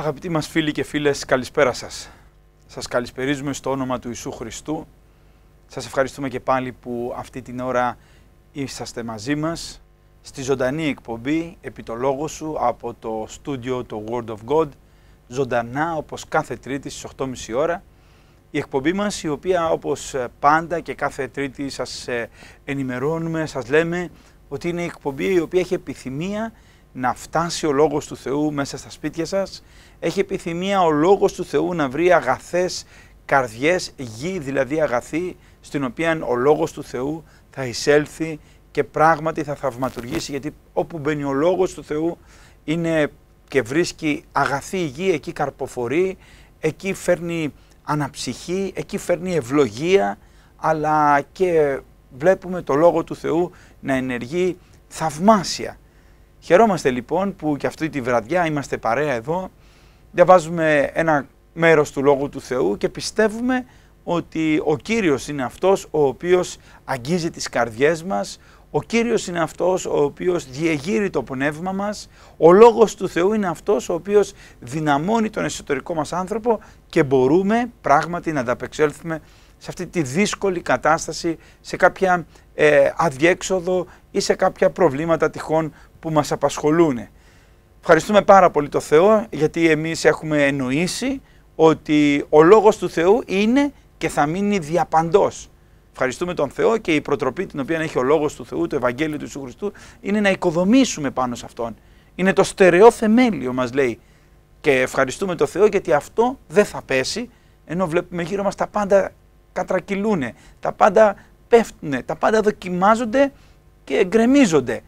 Αγαπητοί μας φίλοι και φίλες, καλησπέρα σας. Σας καλησπερίζουμε στο όνομα του Ιησού Χριστού. Σας ευχαριστούμε και πάλι που αυτή την ώρα είσαστε μαζί μας στη ζωντανή εκπομπή «Επί το λόγο σου» από το στούντιο το Word of God, ζωντανά όπως κάθε Τρίτη στις 8.30 ώρα. Η εκπομπή μας η οποία όπως πάντα και κάθε Τρίτη σας ε, ενημερώνουμε, σας λέμε ότι είναι η εκπομπή η οποία έχει επιθυμία να φτάσει ο Λόγος του Θεού μέσα στα σπίτια σας, έχει επιθυμία ο λόγος του Θεού να βρει αγαθές καρδιές, γη δηλαδή αγαθή, στην οποία ο λόγος του Θεού θα εισέλθει και πράγματι θα θαυματουργήσει, γιατί όπου μπαίνει ο λόγος του Θεού είναι και βρίσκει αγαθή γη, εκεί καρποφορεί, εκεί φέρνει αναψυχή, εκεί φέρνει ευλογία, αλλά και βλέπουμε το Λόγο του Θεού να ενεργεί θαυμάσια. Χαιρόμαστε λοιπόν που και αυτή τη βραδιά είμαστε παρέα εδώ διαβάζουμε ένα μέρος του Λόγου του Θεού και πιστεύουμε ότι ο Κύριος είναι αυτός ο οποίος αγγίζει τις καρδιές μας, ο Κύριος είναι αυτός ο οποίος διεγείρει το πνεύμα μας, ο Λόγος του Θεού είναι αυτός ο οποίος δυναμώνει τον εσωτερικό μας άνθρωπο και μπορούμε πράγματι να ανταπεξέλθουμε σε αυτή τη δύσκολη κατάσταση, σε κάποια ε, αδιέξοδο ή σε κάποια προβλήματα τυχόν που μας απασχολούν. Ευχαριστούμε πάρα πολύ το Θεό γιατί εμείς έχουμε εννοήσει ότι ο Λόγος του Θεού είναι και θα μείνει διαπαντός. Ευχαριστούμε τον Θεό και η προτροπή την οποία έχει ο Λόγος του Θεού, το Ευαγγέλιο του Ιησού Χριστού, είναι να οικοδομήσουμε πάνω σε Αυτόν. Είναι το στερεό θεμέλιο μας λέει και ευχαριστούμε τον Θεό γιατί αυτό δεν θα πέσει ενώ βλέπουμε γύρω μας τα πάντα κατρακυλούν, τα πάντα πέφτουν, τα πάντα δοκιμάζονται και γκρεμίζονται.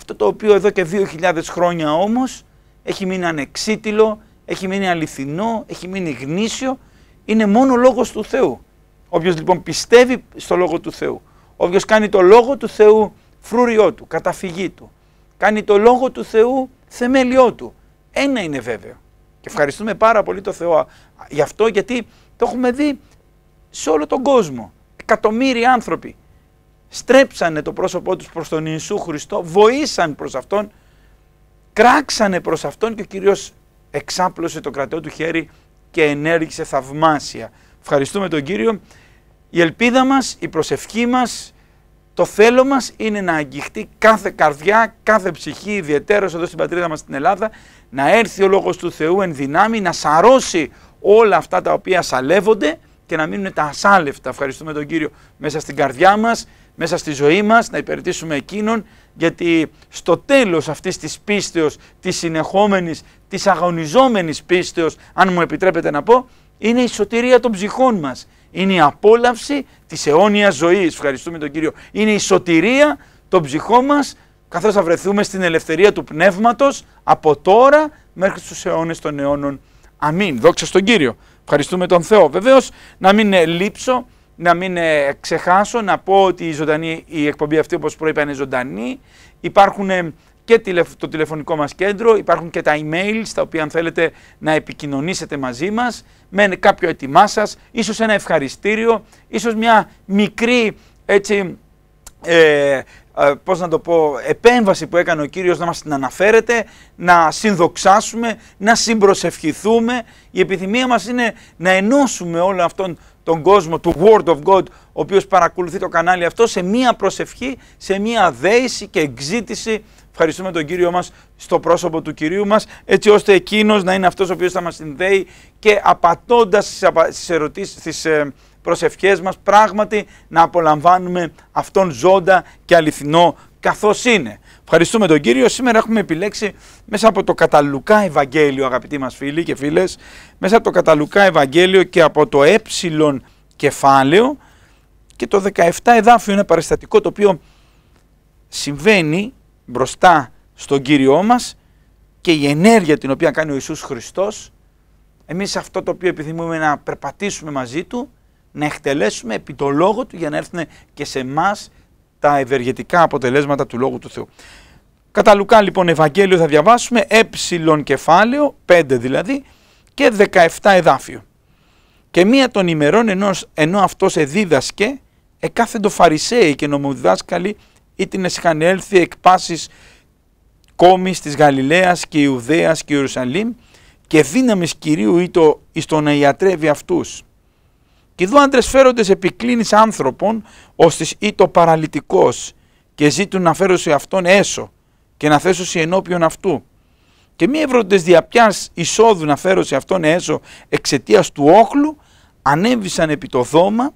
Αυτό το οποίο εδώ και 2.000 χρόνια όμως έχει μείνει ανεξίτηλο, έχει μείνει αληθινό, έχει μείνει γνήσιο, είναι μόνο λόγος του Θεού. Όποιος λοιπόν πιστεύει στο λόγο του Θεού, όποιος κάνει το λόγο του Θεού φρούριό του, καταφυγή του, κάνει το λόγο του Θεού θεμέλιό του. Ένα είναι βέβαιο. Και ευχαριστούμε πάρα πολύ τον Θεό γι' αυτό γιατί το έχουμε δει σε όλο τον κόσμο. Εκατομμύρια άνθρωποι στρέψανε το πρόσωπό τους προς τον Ιησού Χριστό, βοήσαν προς Αυτόν, κράξανε προς Αυτόν και ο Κύριος εξάπλωσε το κρατό του χέρι και ενέργησε θαυμάσια. Ευχαριστούμε τον Κύριο. Η ελπίδα μας, η προσευχή μας, το θέλω μας είναι να αγγιχτεί κάθε καρδιά, κάθε ψυχή ιδιαιτέρως εδώ στην πατρίδα μας στην Ελλάδα, να έρθει ο Λόγος του Θεού εν δυνάμει, να σαρώσει όλα αυτά τα οποία σαλεύονται και να μείνουν τα ασάλευτα. Ευχαριστούμε τον Κύριο μέσα στην καρδιά μας, μέσα στη ζωή μας, να υπηρετήσουμε εκείνον, γιατί στο τέλος αυτής της πίστεως, της συνεχόμενης, της αγωνιζόμενης πίστεως, αν μου επιτρέπετε να πω, είναι η σωτηρία των ψυχών μας. Είναι η απόλαυση της αιώνιας ζωής. Ευχαριστούμε τον Κύριο. Είναι η σωτηρία των ψυχών μας, καθώς θα βρεθούμε στην ελευθερία του πνεύματος από τώρα μέχρι στους αιώνες των αιώνων. Αμήν. Δόξα στον Κύριο. Ευχαριστούμε τον Θεό. Βεβαίως, να μην ε, λείψω, να μην ε, ξεχάσω, να πω ότι η, ζωντανή, η εκπομπή αυτή, όπως προείπα, είναι ζωντανή. Υπάρχουν ε, και το τηλεφωνικό μας κέντρο, υπάρχουν και τα email στα οποία αν θέλετε να επικοινωνήσετε μαζί μας με κάποιο έτοιμά σας, ίσως ένα ευχαριστήριο, ίσως μια μικρή έτσι, ε, ε, πώς να το πω, επέμβαση που έκανε ο Κύριος να μας την αναφέρεται, να συνδοξάσουμε, να συμπροσευχηθούμε. Η επιθυμία μας είναι να ενώσουμε όλο αυτόν τον κόσμο του Word of God, ο οποίος παρακολουθεί το κανάλι αυτό, σε μία προσευχή, σε μία δέηση και εξήτηση. Ευχαριστούμε τον Κύριο μας στο πρόσωπο του Κυρίου μας, έτσι ώστε εκείνος να είναι αυτός ο οποίος θα μας συνδέει και απατώντας στις, ερωτήσεις, στις ε, προσευχές μας πράγματι να απολαμβάνουμε αυτόν ζώντα και αληθινό καθώς είναι. Ευχαριστούμε τον Κύριο. Σήμερα έχουμε επιλέξει μέσα από το Καταλουκά Ευαγγέλιο αγαπητοί μας φίλοι και φίλες μέσα από το Καταλουκά Ευαγγέλιο και από το ε κεφάλαιο και το 17 εδάφιο είναι παραστατικό το οποίο συμβαίνει μπροστά στον Κύριό μας και η ενέργεια την οποία κάνει ο Ιησούς Χριστός εμείς αυτό το οποίο επιθυμούμε να περπατήσουμε μαζί Του να εκτελέσουμε επί το λόγο του για να έρθουν και σε εμάς τα ευεργετικά αποτελέσματα του λόγου του Θεού. Κατά Λουκά λοιπόν Ευαγγέλιο θα διαβάσουμε ε κεφάλαιο, 5 δηλαδή, και 17 εδάφιο. Και μία των ημερών ενώ αυτός εδίδασκε, εκάθεντο φαρισαίοι και νομοδιδάσκαλοι ή την έλθει εκ πάσης κόμης της Γαλιλαίας και Ιουδαίας και Ιερουσαλήμ και δύναμης Κυρίου ήτο εις το να ιατρεύει αυτούς. Και δω άντρε φέρονται σε άνθρωπων, ώστε ή το παραλυτικός, και ζήτουν να φέρω σε αυτόν έσω και να θέσω σε ενώπιον αυτού. Και μη ευρώντε διαπιάς εισόδου να φέρω σε αυτόν έσω εξαιτίας του όχλου, ανέβησαν επί το δώμα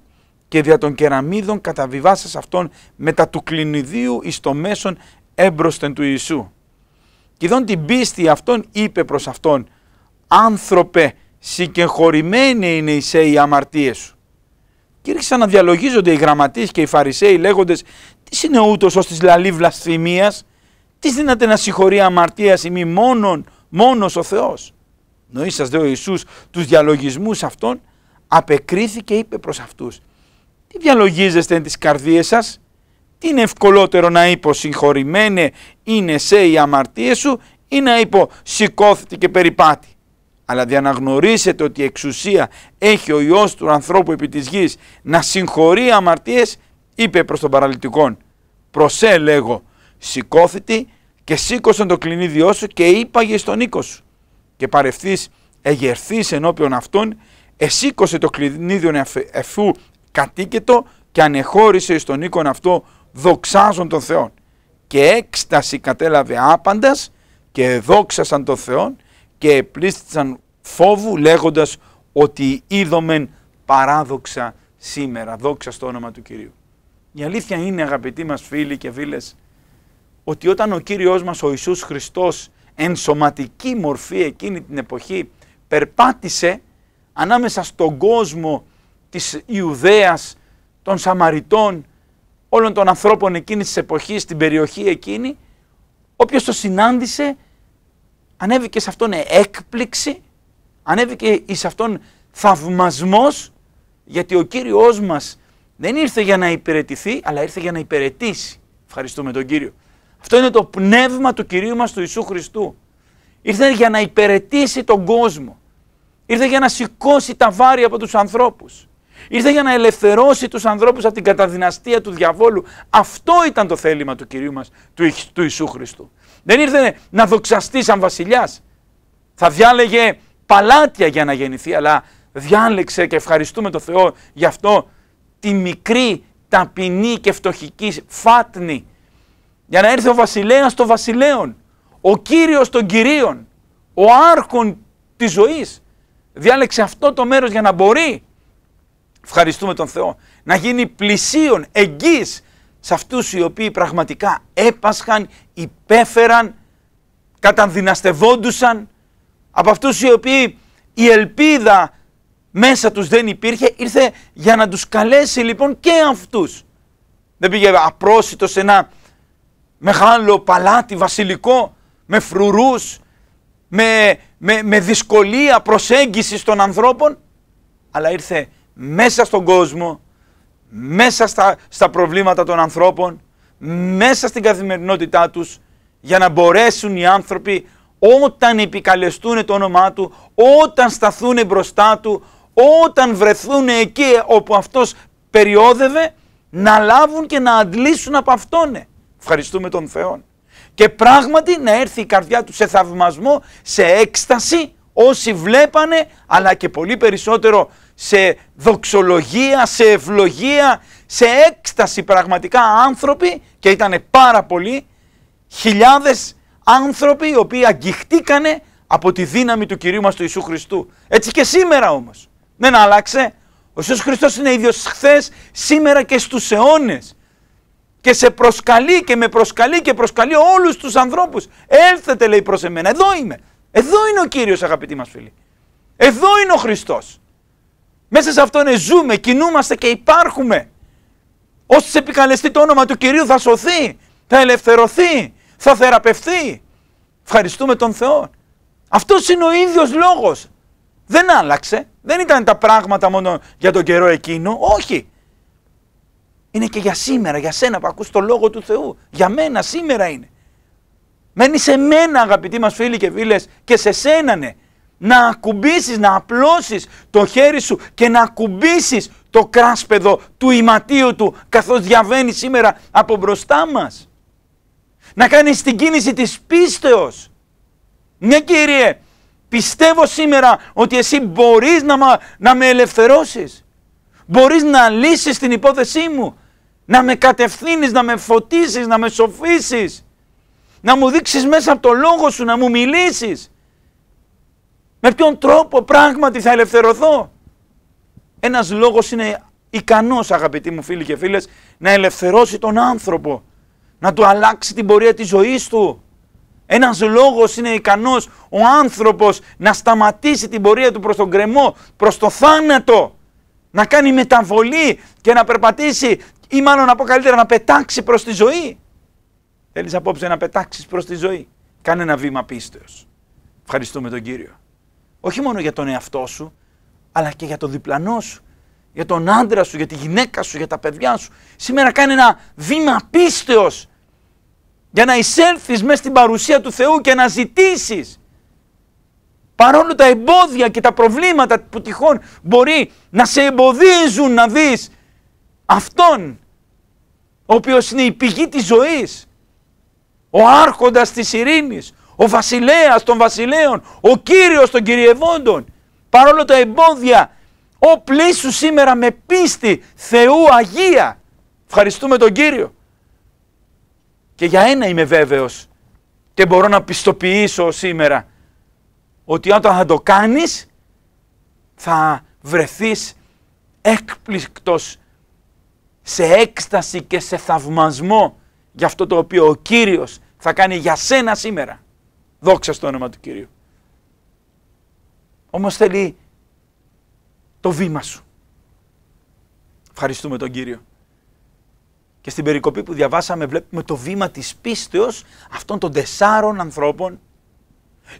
και δια των κεραμίδων καταβιβάσα αυτόν μετά του κλινιδίου εις το μέσον έμπροσθεν του Ιησού. Και δόν την πίστη αυτών είπε προς αυτόν, άνθρωπε, συγκεχωρημένη είναι η σε οι σου. Και ήρθαν να διαλογίζονται οι γραμματείς και οι φαρισαίοι λέγοντες τι είναι ούτως ως της λαλή βλασφημίας, τι δύναται να συγχωρεί αμαρτίας ή μη μόνον, μόνος ο Θεός. Νοήσας δε ο Ιησούς τους διαλογισμούς αυτών, απεκρίθηκε είπε προς αυτούς. Τι διαλογίζεστε εν τις καρδίες σας, τι είναι ευκολότερο να είπω συγχωρημένε είναι σε οι αμαρτίες σου ή να είπω σηκώθηκε και περιπάτη αλλά διαναγνωρίσετε ότι η εξουσία έχει ο Υιός του ανθρώπου επί της γης να συγχωρεί αμαρτίες, είπε προς τον παραλυτικόν, «Προσέ, λέγω, σηκώθητη και σήκωσαν το κλινίδιό σου και είπαγες στον οίκο σου και παρευθείς εγερθείς ενώπιον αυτών, εσήκωσε το κλινίδιον εφού κατήκετο και ανεχώρησε στον οίκο αυτό δοξάζον τον Θεόν. Και έκσταση κατέλαβε άπαντας και δόξασαν τον Θεόν και επλήστησαν φόβου λέγοντας ότι είδομεν παράδοξα σήμερα, δόξα στο όνομα του Κυρίου. Η αλήθεια είναι αγαπητοί μας φίλοι και φίλες, ότι όταν ο Κύριος μας ο Ιησούς Χριστός εν σωματική μορφή εκείνη την εποχή περπάτησε ανάμεσα στον κόσμο της Ιουδαίας, των Σαμαριτών, όλων των ανθρώπων εκείνης της εποχής, στην περιοχή εκείνη, όποιος το συνάντησε ανέβηκε σε αυτόν έκπληξη, ανέβηκε σε αυτόν θαυμασμός, γιατί ο Κύριος μας δεν ήρθε για να υπηρετηθεί, αλλά ήρθε για να υπηρετήσει. Ευχαριστούμε τον Κύριο. Αυτό είναι το πνεύμα του Κυρίου μας του Ιησού Χριστού. Ήρθε για να υπηρετήσει τον κόσμο. Ήρθε για να σηκώσει τα βάρη από τους ανθρώπους. Ήρθε για να ελευθερώσει τους ανθρώπους από την καταδυναστία του διαβόλου. Αυτό ήταν το θέλημα του Κυρίου μας, του, του Ιησού Χριστού. Δεν ήρθε να δοξαστεί σαν βασιλιάς. Θα διάλεγε παλάτια για να γεννηθεί, αλλά διάλεξε και ευχαριστούμε τον Θεό γι' αυτό τη μικρή, ταπεινή και φτωχική φάτνη. Για να έρθει ο βασιλέας των βασιλέων, ο κύριος των κυρίων, ο άρχον της ζωής. Διάλεξε αυτό το μέρος για να μπορεί, ευχαριστούμε τον Θεό, να γίνει πλησίον, εγγύς σε αυτούς οι οποίοι πραγματικά έπασχαν υπέφεραν, καταδυναστευόντουσαν από αυτούς οι οποίοι η ελπίδα μέσα τους δεν υπήρχε, ήρθε για να τους καλέσει λοιπόν και αυτούς. Δεν πήγε απρόσιτος σε ένα μεγάλο παλάτι βασιλικό, με φρουρούς, με, με, με δυσκολία προσέγγισης των ανθρώπων, αλλά ήρθε μέσα στον κόσμο, μέσα στα, στα προβλήματα των ανθρώπων, μέσα στην καθημερινότητά τους για να μπορέσουν οι άνθρωποι όταν επικαλεστούν το όνομά του, όταν σταθούν μπροστά του, όταν βρεθούν εκεί όπου αυτός περιόδευε, να λάβουν και να αντλήσουν από αυτόν. Ευχαριστούμε τον Θεό. Και πράγματι να έρθει η καρδιά του σε θαυμασμό, σε έκσταση, όσοι βλέπανε, αλλά και πολύ περισσότερο σε δοξολογία, σε ευλογία, σε έκσταση πραγματικά άνθρωποι και ήταν πάρα πολλοί, χιλιάδες άνθρωποι οι οποίοι αγγιχτήκανε από τη δύναμη του Κυρίου μας του Ιησού Χριστού. Έτσι και σήμερα όμως. Δεν ναι, άλλαξε. Ο Ιησούς Χριστός είναι ίδιος χθες σήμερα και στους αιώνες. Και σε προσκαλεί και με προσκαλεί και προσκαλεί όλους τους ανθρώπους. Έλθετε λέει προς εμένα. Εδώ είμαι. Εδώ είναι ο Κύριος αγαπητοί μας φίλοι. Εδώ είναι ο Χριστός. Μέσα σε αυτόν ναι, ζούμε, κινούμαστε και υπάρχουμε. Όσοι επικαλεστεί το όνομα του Κυρίου θα σωθεί, θα ελευθερωθεί, θα θεραπευθεί. Ευχαριστούμε τον Θεό. Αυτός είναι ο ίδιος λόγος. Δεν άλλαξε. Δεν ήταν τα πράγματα μόνο για τον καιρό εκείνο. Όχι. Είναι και για σήμερα, για σένα που ακούς το Λόγο του Θεού. Για μένα σήμερα είναι. Μένει σε μένα αγαπητοί μας φίλοι και φίλες και σε σένα ναι να ακουμπήσεις, να απλώσεις το χέρι σου και να ακουμπήσεις το κράσπεδο του ηματίου του καθώς διαβαίνει σήμερα από μπροστά μας. Να κάνεις την κίνηση της πίστεως. Ναι Κύριε, πιστεύω σήμερα ότι εσύ μπορείς να, να με ελευθερώσεις. Μπορείς να λύσεις την υπόθεσή μου. Να με κατευθύνεις, να με φωτίσεις, να με σοφήσεις. Να μου δείξεις μέσα από το λόγο σου, να μου μιλήσεις με ποιον τρόπο πράγματι θα ελευθερωθώ. Ένας λόγος είναι ικανός αγαπητοί μου φίλοι και φίλες να ελευθερώσει τον άνθρωπο. Να του αλλάξει την πορεία της ζωής του. Ένας λόγος είναι ικανός ο άνθρωπος να σταματήσει την πορεία του προς τον κρεμό, προς το θάνατο. Να κάνει μεταβολή και να περπατήσει ή μάλλον να πω καλύτερα να πετάξει προς τη ζωή. Θέλεις απόψε να πετάξεις προς τη ζωή. Κάνε ένα βήμα πίστεως. Ευχαριστούμε τον Κύριο. Όχι μόνο για τον εαυτό σου, αλλά και για τον διπλανό σου, για τον άντρα σου, για τη γυναίκα σου, για τα παιδιά σου. Σήμερα κάνει ένα βήμα πίστεως για να εισέλθεις μέσα στην παρουσία του Θεού και να ζητήσεις παρόλο τα εμπόδια και τα προβλήματα που τυχόν μπορεί να σε εμποδίζουν να δεις Αυτόν ο οποίος είναι η πηγή της ζωής, ο άρχοντας της ειρήνης, ο βασιλέας των βασιλέων, ο κύριος των κυριευόντων. Παρόλο τα εμπόδια, ο πλήσου σήμερα με πίστη Θεού Αγία. Ευχαριστούμε τον Κύριο. Και για ένα είμαι βέβαιος και μπορώ να πιστοποιήσω σήμερα ότι όταν θα το κάνεις θα βρεθείς έκπληκτος σε έκσταση και σε θαυμασμό για αυτό το οποίο ο Κύριος θα κάνει για σένα σήμερα. Δόξα στο όνομα του Κυρίου. Όμως θέλει το βήμα σου. Ευχαριστούμε τον Κύριο. Και στην περικοπή που διαβάσαμε βλέπουμε το βήμα της πίστεως αυτών των τεσσάρων ανθρώπων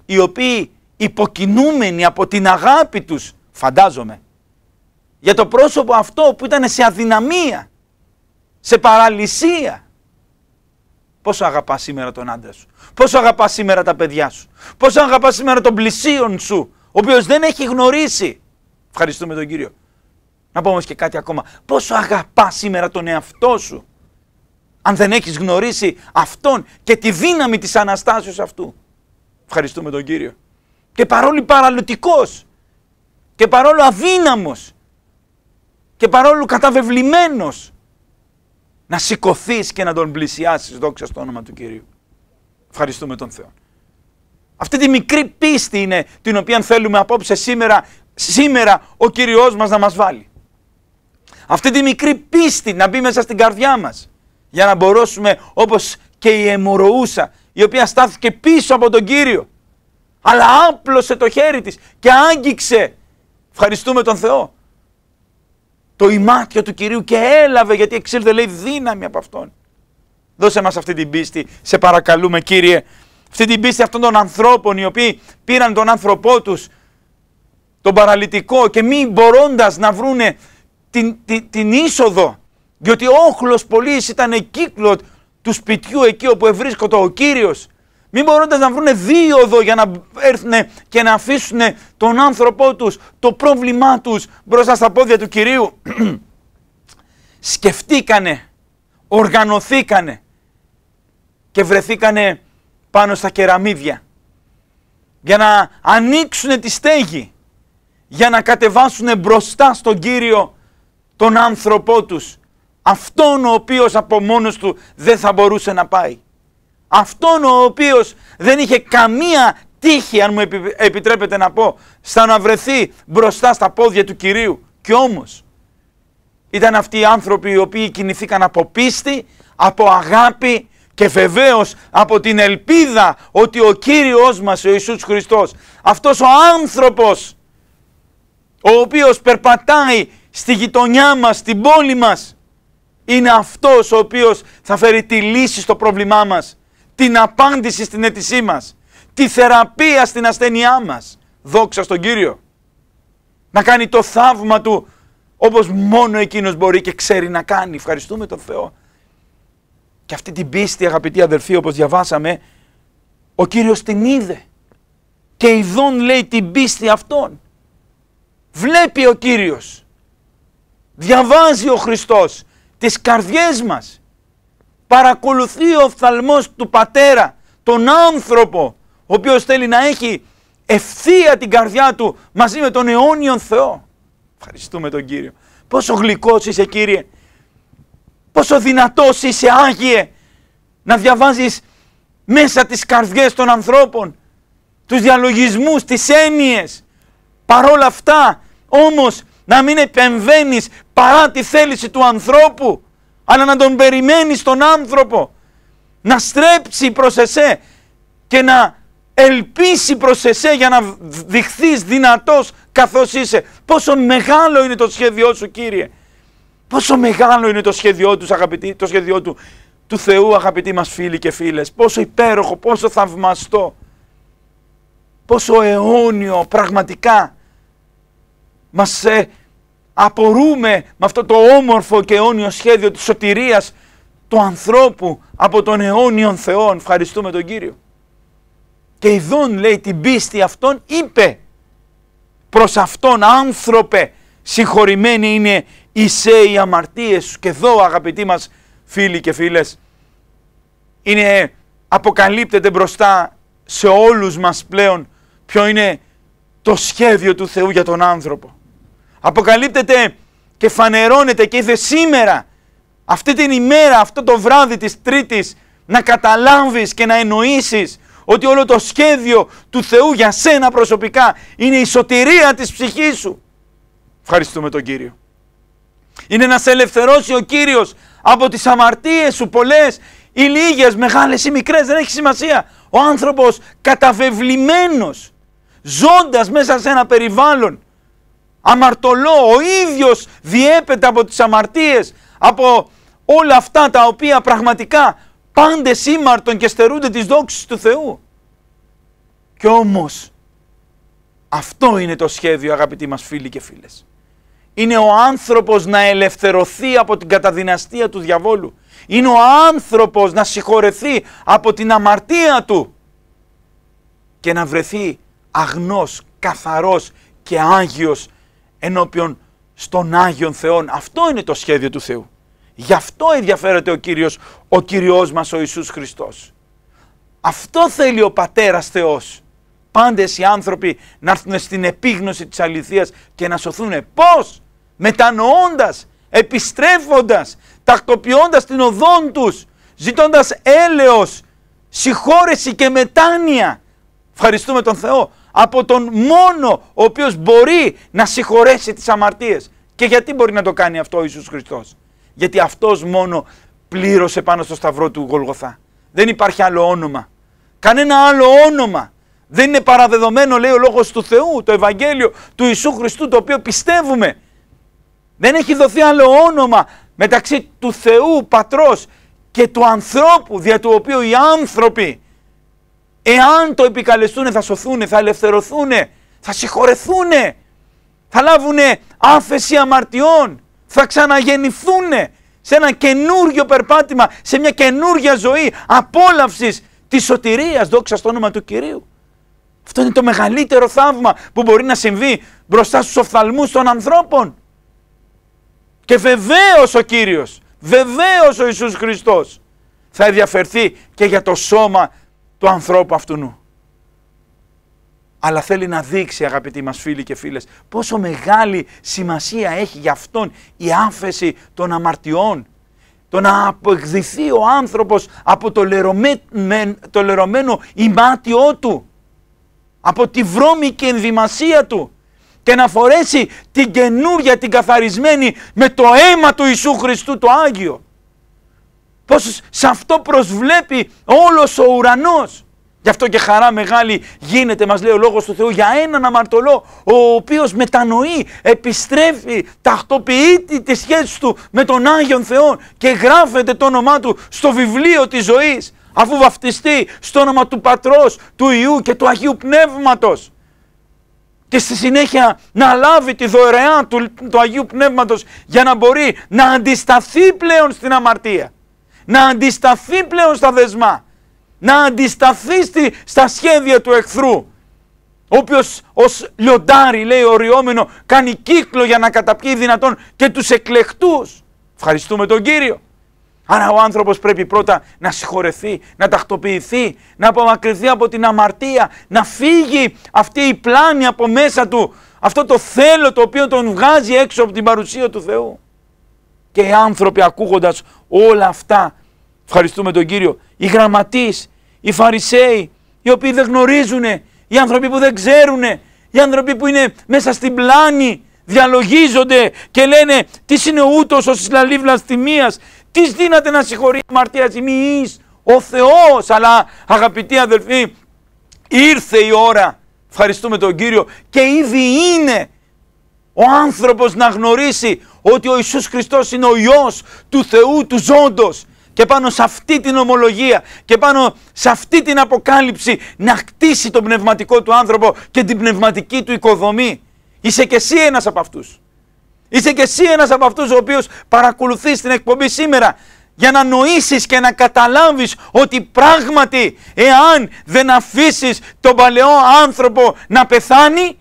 οι οποίοι υποκινούμενοι από την αγάπη τους, φαντάζομαι, για το πρόσωπο αυτό που ήταν σε αδυναμία, σε παραλυσία, Πόσο αγαπάς σήμερα τον άντρα σου. Πόσο αγαπάς σήμερα τα παιδιά σου. Πόσο αγαπάς σήμερα τον πλησίον σου, ο οποίος δεν έχει γνωρίσει. Ευχαριστούμε τον κύριο. Να πω όμως και κάτι ακόμα. Πόσο αγαπάς σήμερα τον εαυτό σου. Αν δεν έχεις γνωρίσει αυτόν και τη δύναμη της αναστάσεως αυτού. Ευχαριστούμε τον κύριο. Και παρόλο παραλυτικός. Και παρόλο αδύναμος. Και παρόλο καταβεβλημένος να σηκωθείς και να τον πλησιάσεις δόξα στο όνομα του Κυρίου. Ευχαριστούμε τον Θεό. Αυτή τη μικρή πίστη είναι την οποία θέλουμε απόψε σήμερα, σήμερα ο Κυριός μας να μας βάλει. Αυτή τη μικρή πίστη να μπει μέσα στην καρδιά μας για να μπορέσουμε όπως και η αιμορροούσα η οποία στάθηκε πίσω από τον Κύριο αλλά άπλωσε το χέρι της και άγγιξε. Ευχαριστούμε τον Θεό το ημάτιο του Κυρίου και έλαβε γιατί εξήλθε λέει δύναμη από Αυτόν. Δώσε μας αυτή την πίστη, σε παρακαλούμε Κύριε, αυτή την πίστη αυτών των ανθρώπων οι οποίοι πήραν τον άνθρωπό τους, τον παραλυτικό και μην μπορώντας να βρούνε την, την, είσοδο, διότι όχλος πολλής ήταν κύκλο του σπιτιού εκεί όπου ευρίσκονται ο Κύριος μην μπορώντας να βρουν δίωδο για να έρθουν και να αφήσουν τον άνθρωπό τους, το πρόβλημά τους μπροστά στα πόδια του κυρίου. Σκεφτήκανε, οργανωθήκανε και βρεθήκανε πάνω στα κεραμίδια για να ανοίξουν τη στέγη, για να κατεβάσουν μπροστά στον Κύριο τον άνθρωπό τους, αυτόν ο οποίος από μόνος του δεν θα μπορούσε να πάει. Αυτόν ο οποίος δεν είχε καμία τύχη, αν μου επιτρέπετε να πω, στα να βρεθεί μπροστά στα πόδια του Κυρίου. Κι όμως ήταν αυτοί οι άνθρωποι οι οποίοι κινηθήκαν από πίστη, από αγάπη και βεβαίως από την ελπίδα ότι ο Κύριος μας, ο Ιησούς Χριστός, αυτός ο άνθρωπος ο οποίος περπατάει στη γειτονιά μας, στην πόλη μας, είναι αυτός ο οποίος θα φέρει τη λύση στο πρόβλημά μας την απάντηση στην αίτησή μας, τη θεραπεία στην ασθένειά μας. Δόξα στον Κύριο. Να κάνει το θαύμα Του όπως μόνο Εκείνος μπορεί και ξέρει να κάνει. Ευχαριστούμε τον Θεό. Και αυτή την πίστη αγαπητοί αδερφοί όπως διαβάσαμε, ο Κύριος την είδε. Και ειδών λέει την πίστη αυτών. Βλέπει ο Κύριος. Διαβάζει ο Χριστός τις καρδιές μας παρακολουθεί ο οφθαλμός του πατέρα, τον άνθρωπο, ο οποίος θέλει να έχει ευθεία την καρδιά του μαζί με τον αιώνιον Θεό. Ευχαριστούμε τον Κύριο. Πόσο γλυκός είσαι Κύριε. Πόσο δυνατός είσαι Άγιε. Να διαβάζεις μέσα τις καρδιές των ανθρώπων. Τους διαλογισμούς, τις έννοιες. Παρόλα αυτά όμως να μην επεμβαίνεις παρά τη θέληση του ανθρώπου αλλά να τον περιμένεις τον άνθρωπο να στρέψει προς εσέ και να ελπίσει προς εσέ για να δειχθείς δυνατός καθώς είσαι. Πόσο μεγάλο είναι το σχέδιό σου Κύριε. Πόσο μεγάλο είναι το σχέδιό, αγαπητοί, το σχέδιό του, του Θεού αγαπητοί μας φίλοι και φίλες. Πόσο υπέροχο, πόσο θαυμαστό. Πόσο αιώνιο πραγματικά μας ε, απορούμε με αυτό το όμορφο και αιώνιο σχέδιο της σωτηρίας του ανθρώπου από τον αιώνιον Θεό. Ευχαριστούμε τον Κύριο. Και ειδών λέει την πίστη αυτών είπε προς αυτόν άνθρωπε συγχωρημένοι είναι οι οι αμαρτίες σου. Και εδώ αγαπητοί μας φίλοι και φίλες είναι αποκαλύπτεται μπροστά σε όλους μας πλέον ποιο είναι το σχέδιο του Θεού για τον άνθρωπο. Αποκαλύπτεται και φανερώνεται και είδε σήμερα, αυτή την ημέρα, αυτό το βράδυ της Τρίτης, να καταλάβεις και να εννοήσεις ότι όλο το σχέδιο του Θεού για σένα προσωπικά είναι η σωτηρία της ψυχής σου. Ευχαριστούμε τον Κύριο. Είναι να σε ελευθερώσει ο Κύριος από τις αμαρτίες σου πολλές ή λίγες μεγάλες ή μικρές, δεν έχει σημασία. Ο άνθρωπος καταβεβλημένος, ζώντας μέσα σε ένα περιβάλλον αμαρτωλό, ο ίδιος διέπεται από τις αμαρτίες, από όλα αυτά τα οποία πραγματικά πάντε σήμαρτον και στερούνται τις δόξεις του Θεού. Και όμως αυτό είναι το σχέδιο αγαπητοί μας φίλοι και φίλες. Είναι ο άνθρωπος να ελευθερωθεί από την καταδυναστία του διαβόλου. Είναι ο άνθρωπος να συγχωρεθεί από την αμαρτία του και να βρεθεί αγνός, καθαρός και άγιος ενώπιον στον Άγιον Θεόν. Αυτό είναι το σχέδιο του Θεού. Γι' αυτό ενδιαφέρεται ο Κύριος, ο Κυριός μας ο Ιησούς Χριστός. Αυτό θέλει ο Πατέρας Θεός. Πάντες οι άνθρωποι να έρθουν στην επίγνωση της αληθείας και να σωθούν. Πώς? Μετανοώντας, επιστρέφοντας, τακτοποιώντας την οδόν τους, ζητώντας έλεος, συγχώρεση και μετάνοια. Ευχαριστούμε τον Θεό από τον μόνο ο οποίος μπορεί να συγχωρέσει τις αμαρτίες. Και γιατί μπορεί να το κάνει αυτό ο Ιησούς Χριστός. Γιατί αυτός μόνο πλήρωσε πάνω στο σταυρό του Γολγοθά. Δεν υπάρχει άλλο όνομα. Κανένα άλλο όνομα. Δεν είναι παραδεδομένο λέει ο Λόγος του Θεού, το Ευαγγέλιο του Ιησού Χριστού το οποίο πιστεύουμε. Δεν έχει δοθεί άλλο όνομα μεταξύ του Θεού Πατρός και του ανθρώπου δια του οποίου οι άνθρωποι Εάν το επικαλεστούν θα σωθούν, θα ελευθερωθούν, θα συγχωρεθούν, θα λάβουν άφεση αμαρτιών, θα ξαναγεννηθούν σε ένα καινούργιο περπάτημα, σε μια καινούργια ζωή απόλαυσης της σωτηρίας, δόξα στο όνομα του Κυρίου. Αυτό είναι το μεγαλύτερο θαύμα που μπορεί να συμβεί μπροστά στους οφθαλμούς των ανθρώπων. Και βεβαίως ο Κύριος, βεβαίως ο Ιησούς Χριστός θα ενδιαφερθεί και για το σώμα του ανθρώπου αυτού Αλλά θέλει να δείξει αγαπητοί μας φίλοι και φίλες πόσο μεγάλη σημασία έχει για αυτόν η άφεση των αμαρτιών. Το να αποκτηθεί ο άνθρωπος από το, λερωμέ, το λερωμένο ημάτιό του. Από τη βρώμη και ενδυμασία του. Και να φορέσει την καινούρια την καθαρισμένη με το αίμα του Ιησού Χριστού το Άγιο. Πώς σε αυτό προσβλέπει όλος ο ουρανός. Γι' αυτό και χαρά μεγάλη γίνεται, μας λέει ο Λόγος του Θεού, για έναν αμαρτωλό, ο οποίος μετανοεί, επιστρέφει, τακτοποιείται τη σχέση του με τον Άγιον Θεό και γράφεται το όνομά του στο βιβλίο της ζωής, αφού βαφτιστεί στο όνομα του Πατρός, του Ιού και του Αγίου Πνεύματος. Και στη συνέχεια να λάβει τη δωρεά του, του Αγίου Πνεύματος για να μπορεί να αντισταθεί πλέον στην αμαρτία να αντισταθεί πλέον στα δεσμά, να αντισταθεί στη, στα σχέδια του εχθρού. Όποιο ως λιοντάρι, λέει οριόμενο, κάνει κύκλο για να καταπιεί δυνατόν και τους εκλεκτούς. Ευχαριστούμε τον κύριο. Άρα ο άνθρωπος πρέπει πρώτα να συγχωρεθεί, να τακτοποιηθεί, να απομακρυνθεί από την αμαρτία, να φύγει αυτή η πλάνη από μέσα του, αυτό το θέλω το οποίο τον βγάζει έξω από την παρουσία του Θεού και οι άνθρωποι ακούγοντας όλα αυτά, ευχαριστούμε τον Κύριο, οι γραμματείς, οι φαρισαίοι, οι οποίοι δεν γνωρίζουν, οι άνθρωποι που δεν ξέρουν, οι άνθρωποι που είναι μέσα στην πλάνη, διαλογίζονται και λένε τις είναι ούτως ο συλλαλή βλαστημίας, τις δύναται να συγχωρεί η μαρτία ο Θεός, αλλά αγαπητοί αδελφοί, ήρθε η ώρα, ευχαριστούμε τον Κύριο και ήδη είναι ο άνθρωπος να γνωρίσει ότι ο Ιησούς Χριστός είναι ο Υιός του Θεού του ζώντος και πάνω σε αυτή την ομολογία και πάνω σε αυτή την αποκάλυψη να χτίσει τον πνευματικό του άνθρωπο και την πνευματική του οικοδομή. Είσαι και εσύ ένας από αυτούς. Είσαι και εσύ ένας από αυτούς ο οποίος παρακολουθείς την εκπομπή σήμερα για να νοήσεις και να καταλάβεις ότι πράγματι εάν δεν αφήσεις τον παλαιό άνθρωπο να πεθάνει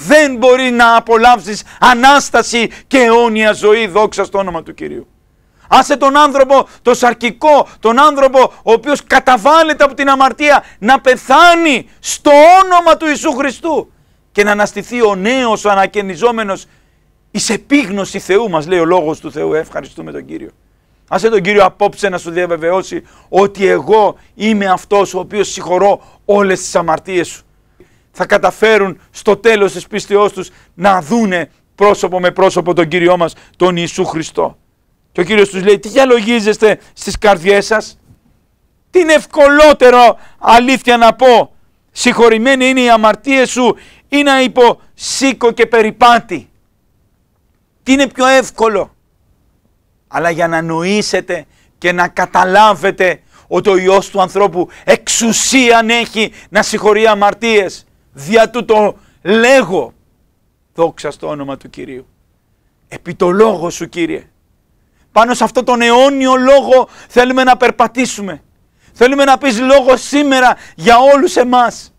δεν μπορεί να απολαύσεις Ανάσταση και αιώνια ζωή δόξα στο όνομα του Κυρίου. Άσε τον άνθρωπο, το σαρκικό, τον άνθρωπο ο οποίος καταβάλλεται από την αμαρτία να πεθάνει στο όνομα του Ιησού Χριστού και να αναστηθεί ο νέος, ο ανακαινιζόμενος εις επίγνωση Θεού μας λέει ο Λόγος του Θεού. Ε, ευχαριστούμε τον Κύριο. Άσε τον Κύριο απόψε να σου διαβεβαιώσει ότι εγώ είμαι αυτός ο οποίος συγχωρώ όλες τις αμαρτίες σου θα καταφέρουν στο τέλος της πίστεώς τους να δούνε πρόσωπο με πρόσωπο τον Κύριό μας, τον Ιησού Χριστό. Και ο Κύριος τους λέει, τι διαλογίζεστε στις καρδιές σας. Τι είναι ευκολότερο αλήθεια να πω. συγχωρημένη είναι οι αμαρτία σου ή να είπω σήκω και περιπάτη. Τι είναι πιο εύκολο. Αλλά για να νοήσετε και να καταλάβετε ότι ο Υιός του ανθρώπου εξουσίαν έχει να συγχωρεί αμαρτίες δια του το λέγω, δόξα στο όνομα του Κυρίου. Επί το λόγο σου Κύριε. Πάνω σε αυτό τον αιώνιο λόγο θέλουμε να περπατήσουμε. Θέλουμε να πεις λόγο σήμερα για όλους εμάς.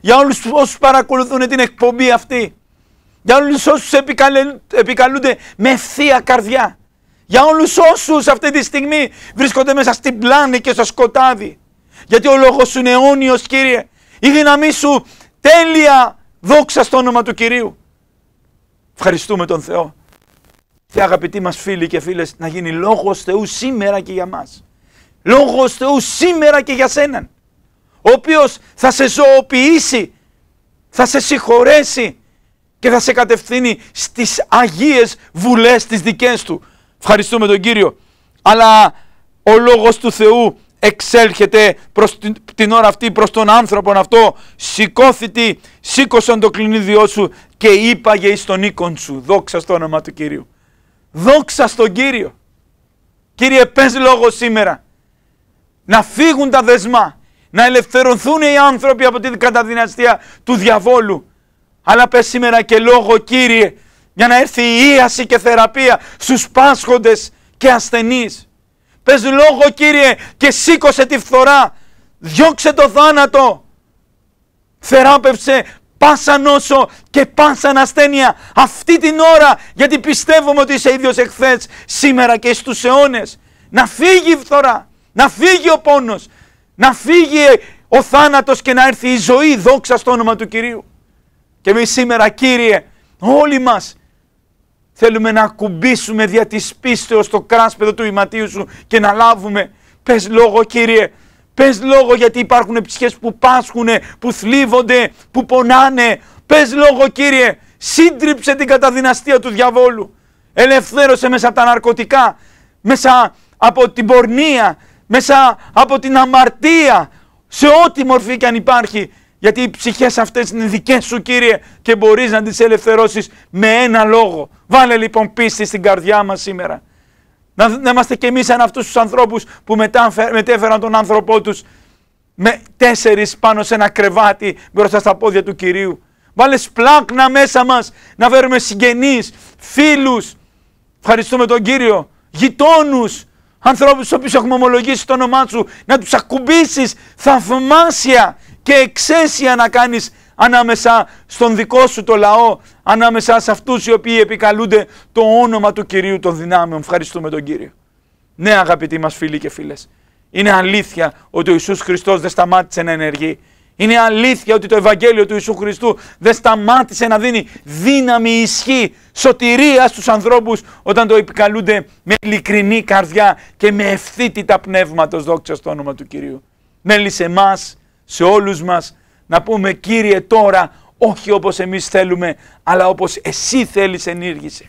Για όλους όσους παρακολουθούν την εκπομπή αυτή. Για όλους όσους επικαλούνται με ευθεία καρδιά. Για όλους όσους αυτή τη στιγμή βρίσκονται μέσα στην πλάνη και στο σκοτάδι. Γιατί ο λόγος σου είναι αιώνιος Κύριε. Η δύναμή σου Τέλεια! Δόξα στο όνομα του Κυρίου. Ευχαριστούμε τον Θεό. Και αγαπητοί μας φίλοι και φίλες, να γίνει λόγος Θεού σήμερα και για μας. Λόγος Θεού σήμερα και για σέναν. Ο οποίος θα σε ζωοποιήσει, θα σε συγχωρέσει και θα σε κατευθύνει στις Αγίες Βουλές τις δικές Του. Ευχαριστούμε τον Κύριο. Αλλά ο Λόγος του Θεού εξέλχεται προς την, ώρα αυτή προς τον άνθρωπον αυτό σηκώθητη, σήκωσαν το κλινίδιό σου και είπαγε εις τον οίκον σου δόξα στο όνομα του Κυρίου δόξα στον Κύριο Κύριε πες λόγο σήμερα να φύγουν τα δεσμά να ελευθερωθούν οι άνθρωποι από την καταδυναστία του διαβόλου αλλά πες σήμερα και λόγο Κύριε για να έρθει η ίαση και θεραπεία στους πάσχοντες και ασθενείς Πες λόγο Κύριε και σήκωσε τη φθορά. Διώξε το θάνατο. Θεράπευσε πάσα νόσο και πάσα ασθένεια αυτή την ώρα γιατί πιστεύουμε ότι είσαι ίδιος εχθές σήμερα και στους αιώνες. Να φύγει η φθορά, να φύγει ο πόνος, να φύγει ο θάνατος και να έρθει η ζωή δόξα στο όνομα του Κυρίου. Και εμείς σήμερα Κύριε όλοι μας Θέλουμε να ακουμπήσουμε δια της πίστεως το κράσπεδο του ηματίου σου και να λάβουμε. Πες λόγο Κύριε, πες λόγο γιατί υπάρχουν ψυχές που πάσχουνε, που θλίβονται, που πονάνε. Πες λόγο Κύριε, σύντριψε την καταδυναστία του διαβόλου. Ελευθέρωσε μέσα από τα ναρκωτικά, μέσα από την πορνεία, μέσα από την αμαρτία, σε ό,τι μορφή και αν υπάρχει γιατί οι ψυχές αυτές είναι δικές σου Κύριε και μπορείς να τις ελευθερώσεις με ένα λόγο. Βάλε λοιπόν πίστη στην καρδιά μας σήμερα. Να, να είμαστε και εμείς σαν αυτούς τους ανθρώπους που μετέφεραν τον άνθρωπό τους με τέσσερις πάνω σε ένα κρεβάτι μπροστά στα πόδια του Κυρίου. Βάλε πλάκνα μέσα μας να βέρουμε συγγενείς, φίλους. Ευχαριστούμε τον Κύριο. Γειτόνους, ανθρώπους στους οποίους έχουμε ομολογήσει το όνομά σου. Να τους ακουμπήσεις θαυμάσια και εξαίσια να κάνεις ανάμεσα στον δικό σου το λαό, ανάμεσα σε αυτούς οι οποίοι επικαλούνται το όνομα του Κυρίου των δυνάμεων. Ευχαριστούμε τον Κύριο. Ναι αγαπητοί μας φίλοι και φίλες, είναι αλήθεια ότι ο Ιησούς Χριστός δεν σταμάτησε να ενεργεί. Είναι αλήθεια ότι το Ευαγγέλιο του Ιησού Χριστού δεν σταμάτησε να δίνει δύναμη, ισχύ, σωτηρία στους ανθρώπους όταν το επικαλούνται με ειλικρινή καρδιά και με ευθύτητα πνεύματος δόξα στο όνομα του Κυρίου. Μέλησε εμάς σε όλους μας να πούμε Κύριε τώρα όχι όπως εμείς θέλουμε αλλά όπως εσύ θέλεις ενήργησε.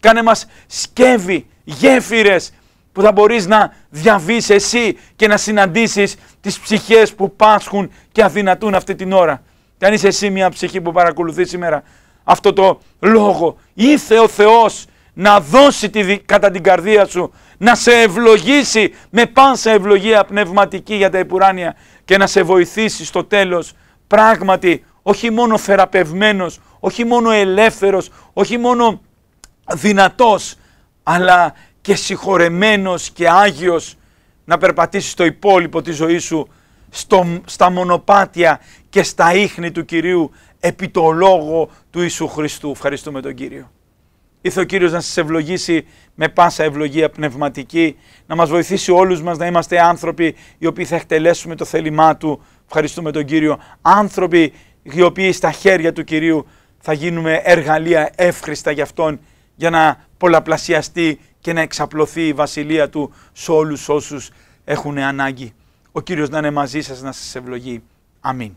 Κάνε μας σκεύη, γέφυρες που θα μπορείς να διαβείς εσύ και να συναντήσεις τις ψυχές που πάσχουν και αδυνατούν αυτή την ώρα. Και αν είσαι εσύ μια ψυχή που παρακολουθεί σήμερα αυτό το λόγο, ήθε ο Θεός να δώσει τη, κατά την καρδία σου να σε ευλογήσει με πάσα ευλογία πνευματική για τα επουράνια και να σε βοηθήσει στο τέλος πράγματι όχι μόνο θεραπευμένος, όχι μόνο ελεύθερος, όχι μόνο δυνατός, αλλά και συγχωρεμένος και Άγιος να περπατήσεις το υπόλοιπο της ζωής σου στο, στα μονοπάτια και στα ίχνη του Κυρίου επί το λόγο του Ιησού Χριστού. Ευχαριστούμε τον Κύριο. Ήρθε ο Κύριος να σας ευλογήσει με πάσα ευλογία πνευματική, να μας βοηθήσει όλους μας να είμαστε άνθρωποι οι οποίοι θα εκτελέσουμε το θέλημά Του. Ευχαριστούμε τον Κύριο. Άνθρωποι οι οποίοι στα χέρια του Κυρίου θα γίνουμε εργαλεία εύχριστα για Αυτόν για να πολλαπλασιαστεί και να εξαπλωθεί η Βασιλεία Του σε όλους όσους έχουν ανάγκη. Ο Κύριος να είναι μαζί σας να σας ευλογεί. Αμήν.